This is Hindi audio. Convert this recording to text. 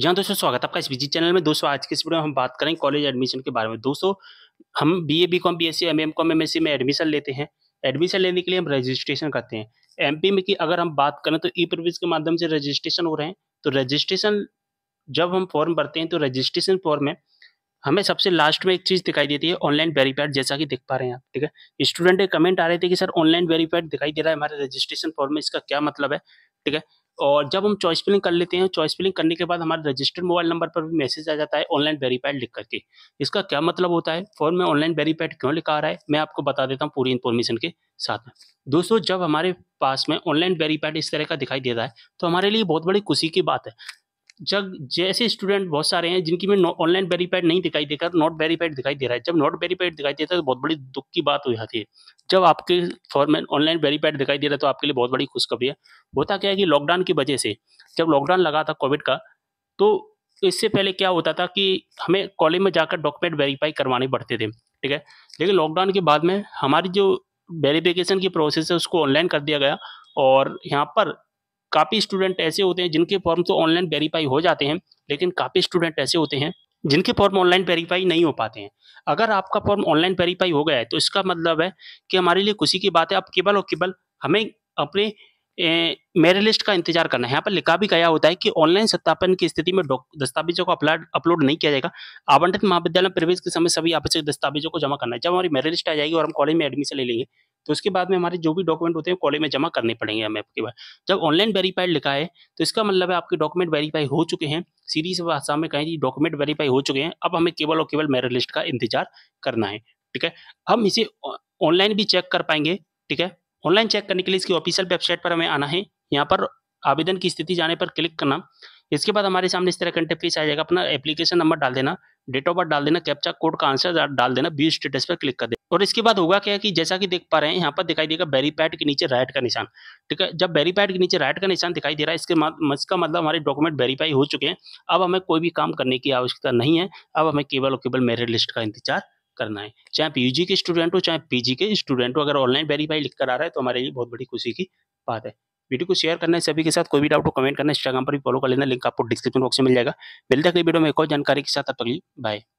जहाँ दोस्तों स्वागत आपका इस बीजी चैनल में दोस्तों आज के इस वीडियो में हम बात करेंगे कॉलेज एडमिशन के बारे में दोस्तों हम B A B com B S C M M com M S C में एडमिशन लेते हैं एडमिशन लेने के लिए हम रजिस्ट्रेशन करते हैं एम पी में की अगर हम बात करें तो ई प्रवेश के माध्यम से रजिस्ट्रेशन हो रहे हैं तो रजिस्ट्रेशन जब हम फॉर्म भरते हैं तो रजिस्ट्रेशन फॉर्म में हमें सबसे लास्ट में एक चीज़ दिखाई देती है ऑनलाइन वेरीफाइड जैसा कि देख पा रहे हैं आप ठीक है स्टूडेंट कमेंट आ रहे थे कि सर ऑनलाइन वेरीफाइड दिखाई दे रहा है हमारे रजिस्ट्रेशन फॉर्म में इसका क्या मतलब है ठीक है और जब हम चॉइस फिलिंग कर लेते हैं चॉइस फिलिंग करने के बाद हमारे रजिस्टर्ड मोबाइल नंबर पर भी मैसेज आ जाता है ऑनलाइन वेरीफाइड लिख करके इसका क्या मतलब होता है फॉर्म में ऑनलाइन वेरीफाइड क्यों लिखा आ रहा है मैं आपको बता देता हूँ पूरी इन्फॉर्मेशन के साथ में दोस्तों जब हमारे पास में ऑनलाइन वेरीफाइड इस तरह का दिखाई देता है तो हमारे लिए बहुत बड़ी खुशी की बात है जब जैसे स्टूडेंट बहुत सारे हैं जिनकी मैं ऑनलाइन वेरीफाइड नहीं दिखाई देकर नॉट वेरीफाइड दिखाई दे रहा है जब नॉट वेरीफाइड दिखाई देता है तो बहुत बड़ी दुख की बात हो जाती है जब आपके फॉर्मेट ऑनलाइन वेरीफाइड दिखाई दे रहा है तो आपके लिए बहुत बड़ी खुशखबरी है होता क्या है कि लॉकडाउन की वजह से जब लॉकडाउन लगा था कोविड का तो इससे पहले क्या होता था कि हमें कॉलेज में जाकर डॉक्यूमेंट वेरीफाई करवाने पड़ते थे ठीक है लेकिन लॉकडाउन के बाद में हमारी जो वेरीफिकेशन की प्रोसेस है उसको ऑनलाइन कर दिया गया और यहाँ पर काफ़ी स्टूडेंट ऐसे होते हैं जिनके फॉर्म तो ऑनलाइन वेरीफाई हो जाते हैं लेकिन काफ़ी स्टूडेंट ऐसे होते हैं जिनके फॉर्म ऑनलाइन वेरीफाई नहीं हो पाते हैं अगर आपका फॉर्म ऑनलाइन वेरीफाई हो गया है तो इसका मतलब है कि हमारे लिए खुशी की बात है अब केवल और केवल हमें अपने मेरिट लिस्ट का इंतजार करना है यहाँ पर लिखा भी गया होता है कि ऑनलाइन सत्यापन की स्थिति में दस्तावेजों को अपलोड अपलोड नहीं किया जाएगा आवंटित महाविद्यालय प्रवेश के समय सभी आवश्यक दस्तावेजों को जमा करना है जब हमारी मेरिट लिस्ट आ जाएगी और हम कॉलेज में एडमिशन ले लेंगे तो उसके बाद में हमारे जो भी डॉक्यूमेंट होते हैं कॉलेज में जमा करने पड़ेंगे हमें आपके बाद जब ऑनलाइन वेरीफाइड लिखा है तो इसका मतलब है आपके डॉक्यूमेंट वेरीफाई हो चुके हैं सीरीज भाषा में कहें डॉक्यूमेंट वेरीफाई हो चुके हैं अब हमें केवल और केवल मेरिट लिस्ट का इंतजार करना है ठीक है हम इसे ऑनलाइन भी चेक कर पाएंगे ठीक है ऑनलाइन चेक करने के लिए इसकी ऑफिशियल वेबसाइट पर हमें आना है यहाँ पर आवेदन की स्थिति जाने पर क्लिक करना इसके बाद हमारे सामने इस तरह का इंटरफेस आ जाएगा अपना एप्लीकेशन नंबर डाल देना डेट ऑफ बर्थ डाल देना कैप्चा कोड का आंसर डाल देना बी स्टेटस पर क्लिक कर दे और इसके बाद होगा क्या कि जैसा कि देख पा रहे हैं यहाँ पर दिखाई देगा बैरी पैड के नीचे राइट का निशान ठीक है जब बैरी पैड के नीचे राइट का निशान दिखाई दे रहा है इसके इसका मतलब हमारे डॉक्यूमेंट वेरीफाई हो चुके हैं अब हमें कोई भी काम करने की आवश्यकता नहीं है अब हमें केवल और केवल मेरिट लिस्ट का इंतजार करना है चाहे आप यूजी के स्टूडेंट हो चाहे पीजी के स्टूडेंट हो अगर ऑनलाइन वेरीफाई लिख कर आ रहा है तो हमारे लिए बहुत बड़ी खुशी की बात है वीडियो को शेयर करना है सभी के साथ कोई भी डाउट हो कमेंट करना इंस्टाग्राम पर भी फॉलो कर लेना लिंक आपको डिस्क्रिप्शन बॉक्स में मिल जाएगा है कई वीडियो में एक और जानकारी के साथ तब तक बाय